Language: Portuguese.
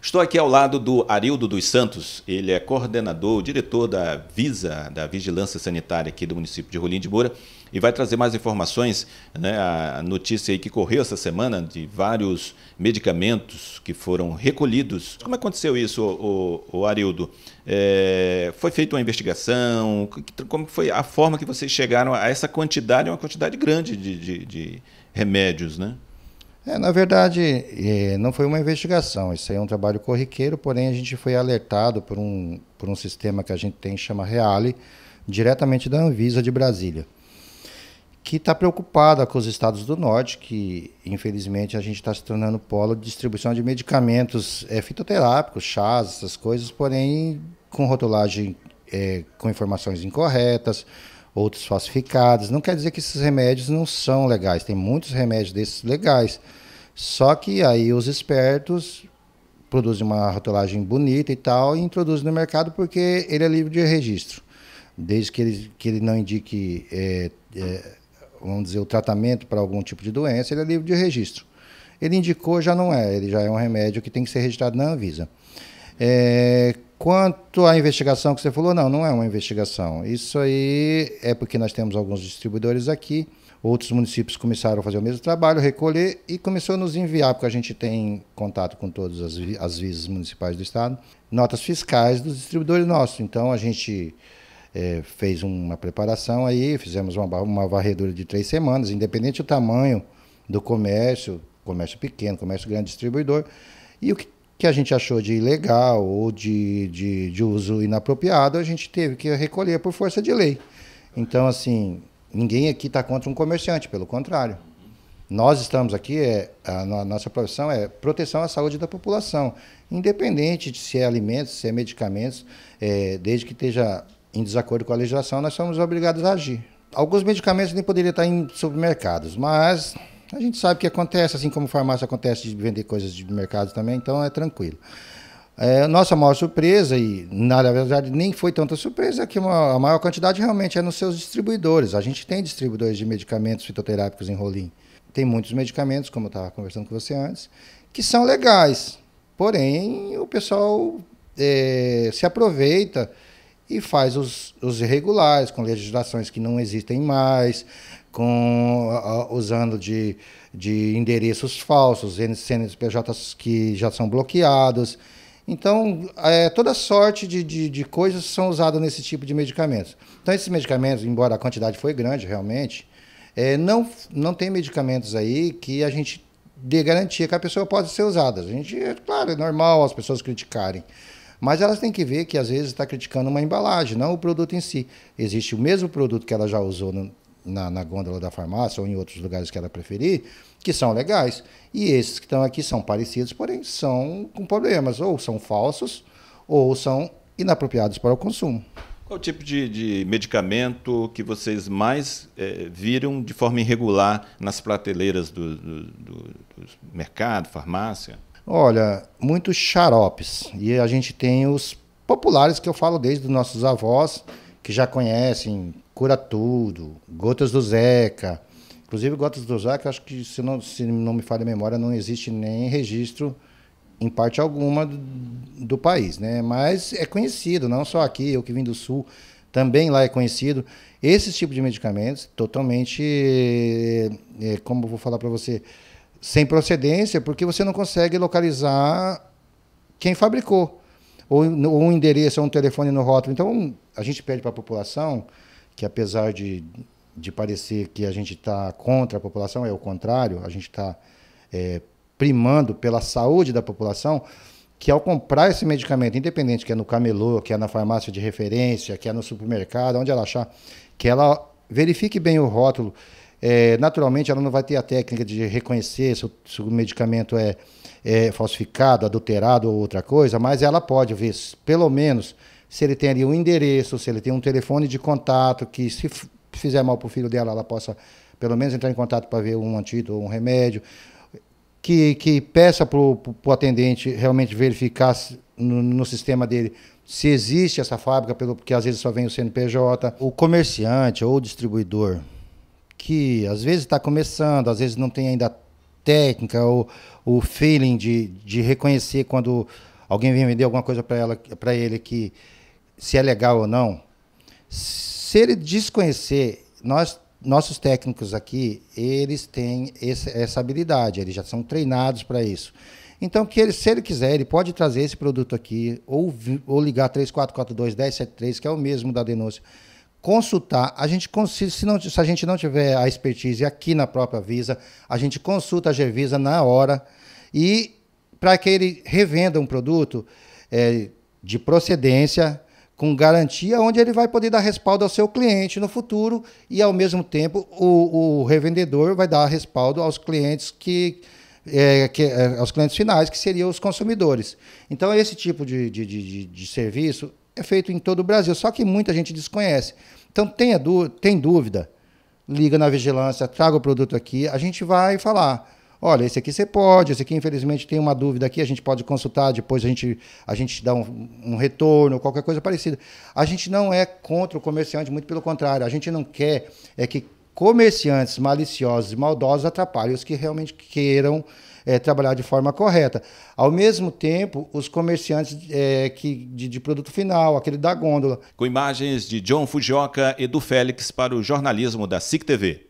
Estou aqui ao lado do Arildo dos Santos, ele é coordenador, diretor da Visa, da Vigilância Sanitária aqui do município de Rolim de Moura, e vai trazer mais informações, né, a notícia aí que correu essa semana de vários medicamentos que foram recolhidos. Como aconteceu isso, o, o, o Arildo? É, foi feita uma investigação? Como foi a forma que vocês chegaram a essa quantidade, é uma quantidade grande de, de, de remédios, né? É, na verdade, é, não foi uma investigação, isso aí é um trabalho corriqueiro, porém a gente foi alertado por um, por um sistema que a gente tem, chama Reale, diretamente da Anvisa de Brasília, que está preocupada com os estados do norte, que infelizmente a gente está se tornando polo de distribuição de medicamentos é, fitoterápicos, chás, essas coisas, porém com rotulagem é, com informações incorretas, outros falsificados. Não quer dizer que esses remédios não são legais, tem muitos remédios desses legais. Só que aí os espertos produzem uma rotulagem bonita e tal e introduzem no mercado porque ele é livre de registro. Desde que ele, que ele não indique, é, é, vamos dizer, o tratamento para algum tipo de doença, ele é livre de registro. Ele indicou, já não é, ele já é um remédio que tem que ser registrado na Anvisa. É, Quanto à investigação que você falou, não, não é uma investigação. Isso aí é porque nós temos alguns distribuidores aqui Outros municípios começaram a fazer o mesmo trabalho, recolher e começou a nos enviar, porque a gente tem contato com todas as, as visas municipais do estado, notas fiscais dos distribuidores nossos. Então a gente é, fez uma preparação aí, fizemos uma, uma varredura de três semanas, independente do tamanho do comércio, comércio pequeno, comércio grande, distribuidor, e o que, que a gente achou de ilegal ou de, de, de uso inapropriado, a gente teve que recolher por força de lei. Então, assim, Ninguém aqui está contra um comerciante, pelo contrário. Nós estamos aqui, é, a, nossa profissão é proteção à saúde da população, independente de se é alimentos, se é medicamentos, é, desde que esteja em desacordo com a legislação, nós somos obrigados a agir. Alguns medicamentos nem poderiam estar em supermercados, mas a gente sabe que acontece, assim como farmácia acontece de vender coisas de mercado também, então é tranquilo. É, nossa maior surpresa, e na verdade nem foi tanta surpresa, é que uma, a maior quantidade realmente é nos seus distribuidores. A gente tem distribuidores de medicamentos fitoterápicos em Rolim. Tem muitos medicamentos, como eu estava conversando com você antes, que são legais. Porém, o pessoal é, se aproveita e faz os, os irregulares, com legislações que não existem mais, com a, usando de, de endereços falsos, CNPJs que já são bloqueados. Então, é, toda sorte de, de, de, coisas são usadas nesse tipo de medicamentos. Então, esses medicamentos, embora a quantidade foi grande realmente, é, não, não tem medicamentos aí que a gente dê garantia que a pessoa pode ser usada. A gente, é, claro, é normal as pessoas criticarem. Mas elas têm que ver que às vezes está criticando uma embalagem, não o produto em si. Existe o mesmo produto que ela já usou no, na, na gôndola da farmácia ou em outros lugares que ela preferir, que são legais. E esses que estão aqui são parecidos, porém são com problemas, ou são falsos, ou são inapropriados para o consumo. Qual tipo de, de medicamento que vocês mais é, viram de forma irregular nas prateleiras do, do, do, do mercado, farmácia? Olha, muitos xaropes. E a gente tem os populares que eu falo desde os nossos avós, que já conhecem Cura Tudo, Gotas do Zeca. Inclusive, Gotas do Zeca, acho que, se não, se não me falha a memória, não existe nem registro em parte alguma do, do país, né? Mas é conhecido, não só aqui, eu que vim do Sul, também lá é conhecido. Esse tipo de medicamentos, totalmente, é, como eu vou falar para você, sem procedência, porque você não consegue localizar quem fabricou, ou, ou um endereço, ou um telefone no rótulo. Então, a gente pede para a população que apesar de, de parecer que a gente está contra a população, é o contrário, a gente está é, primando pela saúde da população, que ao comprar esse medicamento, independente que é no camelô, que é na farmácia de referência, que é no supermercado, onde ela achar, que ela verifique bem o rótulo. É, naturalmente, ela não vai ter a técnica de reconhecer se o, se o medicamento é, é, falsificado, adulterado ou outra coisa, mas ela pode ver, pelo menos, se ele tem ali um endereço, se ele tem um telefone de contato, que se fizer mal para o filho dela, ela possa pelo menos entrar em contato para ver um antídoto, um remédio, que, que peça para o atendente realmente verificar no, no, sistema dele se existe essa fábrica, pelo, porque às vezes só vem o CNPJ. O comerciante ou o distribuidor, que às vezes está começando, às vezes não tem ainda técnica ou o feeling de, de reconhecer quando alguém vem vender alguma coisa para ele que se é legal ou não, se ele desconhecer, nós, nossos técnicos aqui, eles têm esse, essa habilidade, eles já são treinados para isso. Então, que ele, se ele quiser, ele pode trazer esse produto aqui, ou, ou ligar 3442 1073, que é o mesmo da denúncia. Consultar, a gente se, não, se a gente não tiver a expertise aqui na própria Visa, a gente consulta a Gevisa na hora e para que ele revenda um produto é, de procedência com garantia, onde ele vai poder dar respaldo ao seu cliente no futuro e, ao mesmo tempo, o, o revendedor vai dar respaldo aos clientes que, é, que é, aos clientes finais, que seriam os consumidores. Então, esse tipo de, de, de, de, serviço é feito em todo o Brasil, só que muita gente desconhece. Então, tenha tem dúvida, liga na vigilância, traga o produto aqui, a gente vai falar. Olha, esse aqui você pode, esse aqui infelizmente tem uma dúvida aqui, a gente pode consultar, depois a gente, a gente dá um, um retorno, qualquer coisa parecida. A gente não é contra o comerciante, muito pelo contrário, a gente não quer é que comerciantes maliciosos e maldosos atrapalhem os que realmente queiram é, trabalhar de forma correta. Ao mesmo tempo, os comerciantes é, que, de, de, produto final, aquele da gôndola. Com imagens de John Fujioka e do Félix para o jornalismo da SIC TV.